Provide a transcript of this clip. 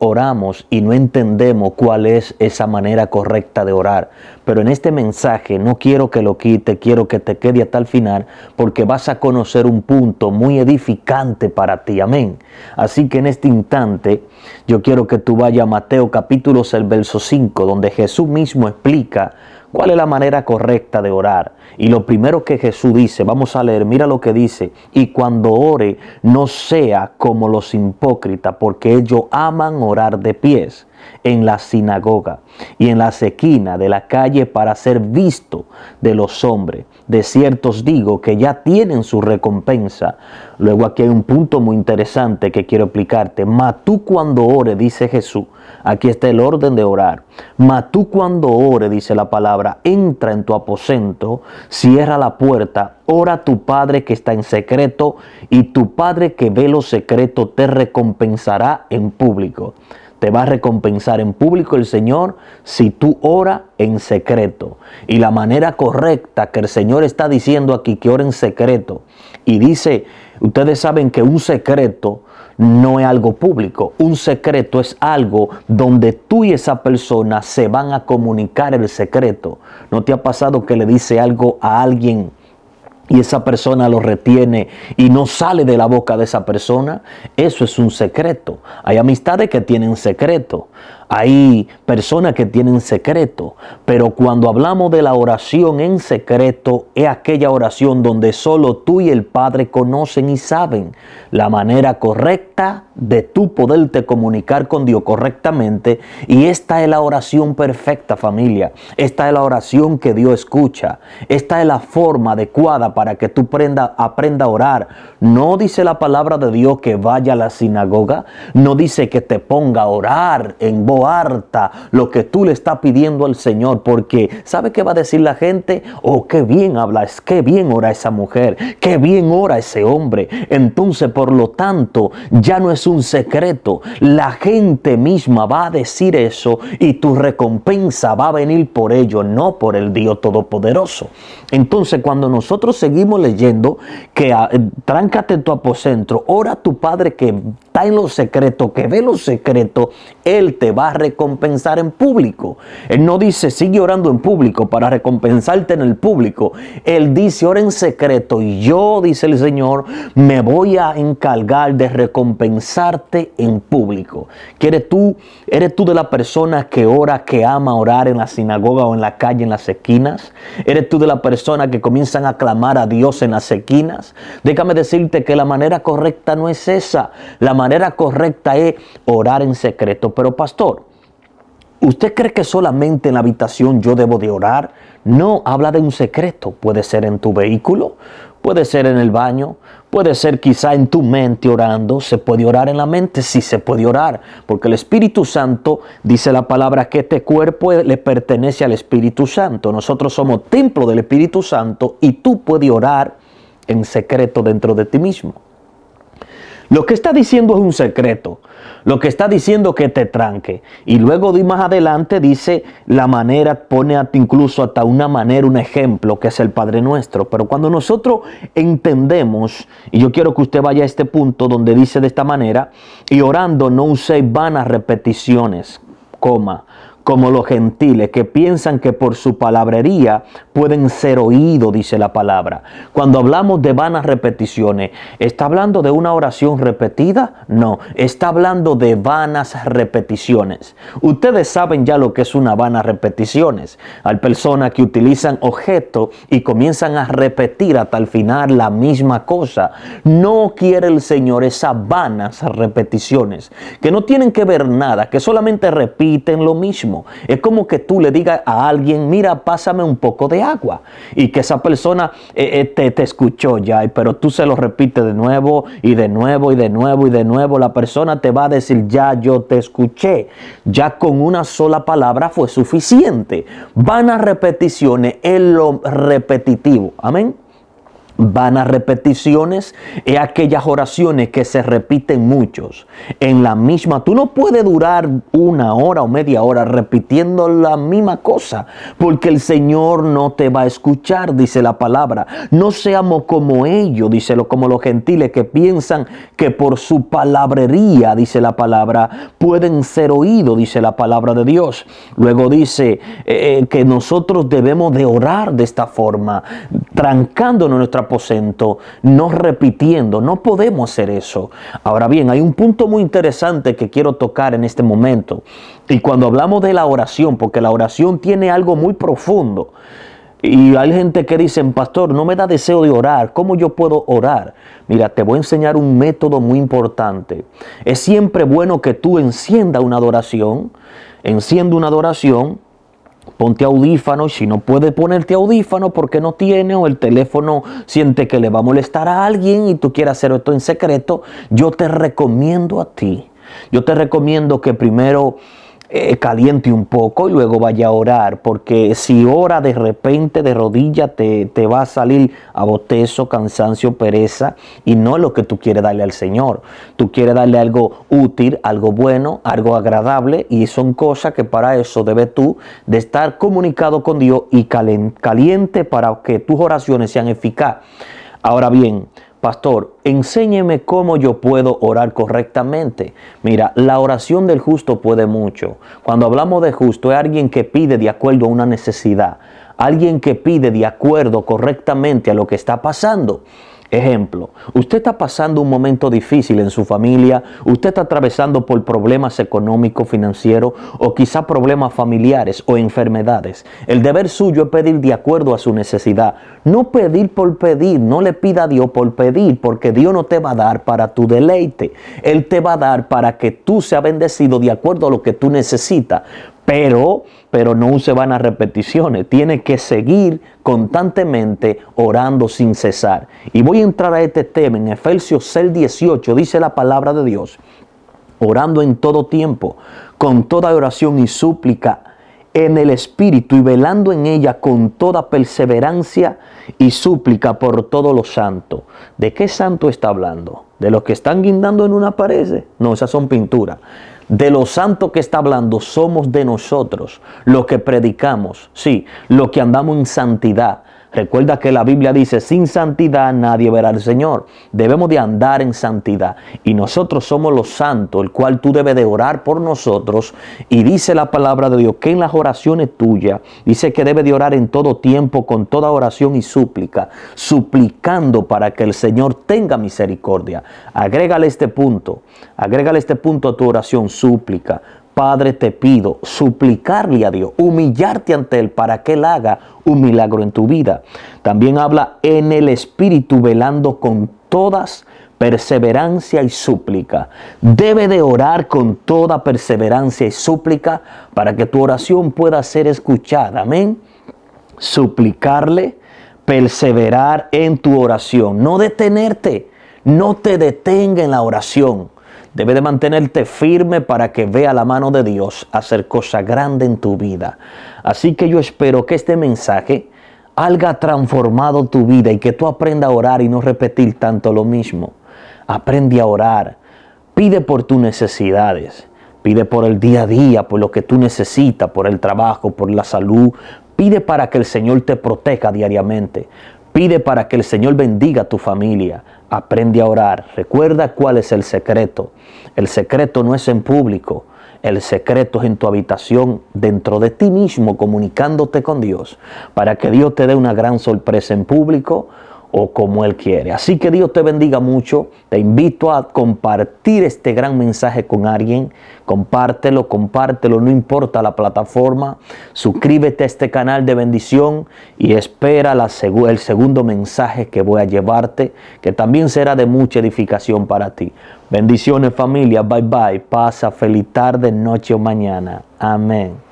oramos y no entendemos cuál es esa manera correcta de orar. Pero en este mensaje no quiero que lo quite, quiero que te quede hasta el final porque vas a conocer un punto muy edificante para ti. Amén. Así que en este instante yo quiero que tú vayas a Mateo capítulo 6, verso 5, donde Jesús mismo explica cuál es la manera correcta de orar. Y lo primero que Jesús dice, vamos a leer, mira lo que dice, y cuando ore no sea como los hipócritas, porque ellos aman orar de pies en la sinagoga y en la esquina de la calle para ser visto de los hombres. De ciertos digo que ya tienen su recompensa. Luego aquí hay un punto muy interesante que quiero explicarte. matú tú cuando ore, dice Jesús, aquí está el orden de orar. matú tú cuando ore, dice la palabra, entra en tu aposento, cierra la puerta, ora a tu Padre que está en secreto y tu Padre que ve lo secreto te recompensará en público. Te va a recompensar en público el Señor si tú oras en secreto. Y la manera correcta que el Señor está diciendo aquí, que ora en secreto. Y dice, ustedes saben que un secreto no es algo público. Un secreto es algo donde tú y esa persona se van a comunicar el secreto. ¿No te ha pasado que le dice algo a alguien? y esa persona lo retiene y no sale de la boca de esa persona, eso es un secreto. Hay amistades que tienen secreto. Hay personas que tienen secreto, pero cuando hablamos de la oración en secreto, es aquella oración donde solo tú y el Padre conocen y saben la manera correcta de tú poderte comunicar con Dios correctamente. Y esta es la oración perfecta familia, esta es la oración que Dios escucha, esta es la forma adecuada para que tú prenda, aprenda a orar. No dice la palabra de Dios que vaya a la sinagoga, no dice que te ponga a orar en voz harta lo que tú le estás pidiendo al Señor, porque ¿sabe qué va a decir la gente? Oh, qué bien hablas, qué bien ora esa mujer, qué bien ora ese hombre. Entonces, por lo tanto, ya no es un secreto. La gente misma va a decir eso y tu recompensa va a venir por ello, no por el Dios Todopoderoso. Entonces, cuando nosotros seguimos leyendo que ah, eh, tráncate tu aposento, ora tu Padre que está en los secretos, que ve los secretos, Él te va recompensar en público. Él no dice, sigue orando en público para recompensarte en el público. Él dice, ora en secreto y yo, dice el Señor, me voy a encargar de recompensarte en público. ¿Quieres tú, eres tú de la persona que ora, que ama orar en la sinagoga o en la calle, en las esquinas? ¿Eres tú de la persona que comienzan a clamar a Dios en las esquinas? Déjame decirte que la manera correcta no es esa. La manera correcta es orar en secreto. Pero pastor, ¿Usted cree que solamente en la habitación yo debo de orar? No, habla de un secreto. Puede ser en tu vehículo, puede ser en el baño, puede ser quizá en tu mente orando. ¿Se puede orar en la mente? Sí, se puede orar, porque el Espíritu Santo dice la palabra que este cuerpo le pertenece al Espíritu Santo. Nosotros somos templo del Espíritu Santo y tú puedes orar en secreto dentro de ti mismo. Lo que está diciendo es un secreto. Lo que está diciendo que te tranque. Y luego de más adelante dice la manera, pone incluso hasta una manera, un ejemplo, que es el Padre Nuestro. Pero cuando nosotros entendemos, y yo quiero que usted vaya a este punto donde dice de esta manera, y orando no uséis vanas repeticiones coma, como los gentiles que piensan que por su palabrería pueden ser oídos, dice la palabra. Cuando hablamos de vanas repeticiones, ¿está hablando de una oración repetida? No, está hablando de vanas repeticiones. Ustedes saben ya lo que es una vana repeticiones. Hay personas que utilizan objetos y comienzan a repetir hasta el final la misma cosa. No quiere el Señor esas vanas repeticiones que no tienen que ver nada, que solamente repiten lo mismo. Es como que tú le digas a alguien, mira, pásame un poco de agua. Y que esa persona eh, eh, te, escuchó ya, pero tú se lo repites de nuevo y de nuevo y de nuevo y de nuevo. La persona te va a decir, ya yo te escuché. Ya con una sola palabra fue suficiente. Van a repeticiones, en lo repetitivo. Amén. Vanas repeticiones y aquellas oraciones que se repiten muchos en la misma. Tú no puedes durar una hora o media hora repitiendo la misma cosa, porque el Señor no te va a escuchar, dice la palabra. No seamos como ellos, dice como los gentiles que piensan que por su palabrería, dice la palabra, pueden ser oídos, dice la palabra de Dios. Luego dice eh, eh, que nosotros debemos de orar de esta forma, trancándonos nuestra aposento, no repitiendo, no podemos hacer eso. Ahora bien, hay un punto muy interesante que quiero tocar en este momento. Y cuando hablamos de la oración, porque la oración tiene algo muy profundo. Y hay gente que dicen, pastor, no me da deseo de orar, ¿cómo yo puedo orar? Mira, te voy a enseñar un método muy importante. Es siempre bueno que tú encienda una adoración, encienda una adoración, ponte audífano. Si no puede ponerte audífano porque no tiene o el teléfono siente que le va a molestar a alguien y tú quieres hacer esto en secreto, yo te recomiendo a ti. Yo te recomiendo que primero eh, caliente un poco y luego vaya a orar, porque si ora de repente de rodilla te, te va a salir a botezo, cansancio, pereza y no lo que tú quieres darle al Señor. Tú quieres darle algo útil, algo bueno, algo agradable y son cosas que para eso debes tú de estar comunicado con Dios y caliente para que tus oraciones sean eficaz Ahora bien, Pastor, enséñeme cómo yo puedo orar correctamente. Mira, la oración del justo puede mucho. Cuando hablamos de justo, es alguien que pide de acuerdo a una necesidad, alguien que pide de acuerdo correctamente a lo que está pasando. Ejemplo, usted está pasando un momento difícil en su familia, usted está atravesando por problemas económicos, financieros o quizá problemas familiares o enfermedades. El deber suyo es pedir de acuerdo a su necesidad. No pedir por pedir, no le pida a Dios por pedir, porque Dios no te va a dar para tu deleite. Él te va a dar para que tú seas bendecido de acuerdo a lo que tú necesitas pero, pero no van a repeticiones. Tiene que seguir constantemente orando sin cesar. Y voy a entrar a este tema. En Efesios 6, 18 dice la palabra de Dios. Orando en todo tiempo, con toda oración y súplica en el Espíritu y velando en ella con toda perseverancia y súplica por todos los santos. ¿De qué santo está hablando? ¿De los que están guindando en una pared? No, esas son pinturas de lo santos que está hablando somos de nosotros, los que predicamos, sí, los que andamos en santidad, Recuerda que la Biblia dice, sin santidad nadie verá al Señor. Debemos de andar en santidad. Y nosotros somos los santos, el cual tú debes de orar por nosotros. Y dice la palabra de Dios que en las oraciones tuyas, dice que debe de orar en todo tiempo, con toda oración y súplica, suplicando para que el Señor tenga misericordia. Agrégale este punto, agrégale este punto a tu oración, súplica Padre, te pido suplicarle a Dios, humillarte ante Él para que Él haga un milagro en tu vida. También habla en el Espíritu velando con todas perseverancia y súplica. Debe de orar con toda perseverancia y súplica para que tu oración pueda ser escuchada. Amén. Suplicarle, perseverar en tu oración, no detenerte, no te detenga en la oración Debe de mantenerte firme para que vea la mano de Dios hacer cosa grande en tu vida. Así que yo espero que este mensaje haga transformado tu vida y que tú aprendas a orar y no repetir tanto lo mismo. Aprende a orar. Pide por tus necesidades. Pide por el día a día, por lo que tú necesitas, por el trabajo, por la salud. Pide para que el Señor te proteja diariamente. Pide para que el Señor bendiga a tu familia. Aprende a orar. Recuerda cuál es el secreto. El secreto no es en público. El secreto es en tu habitación, dentro de ti mismo, comunicándote con Dios, para que Dios te dé una gran sorpresa en público o como Él quiere. Así que Dios te bendiga mucho. Te invito a compartir este gran mensaje con alguien. Compártelo, compártelo, no importa la plataforma. Suscríbete a este canal de bendición y espera el segundo mensaje que voy a llevarte, que también será de mucha edificación para ti. Bendiciones familia, bye bye. Pasa feliz tarde, noche o mañana. Amén.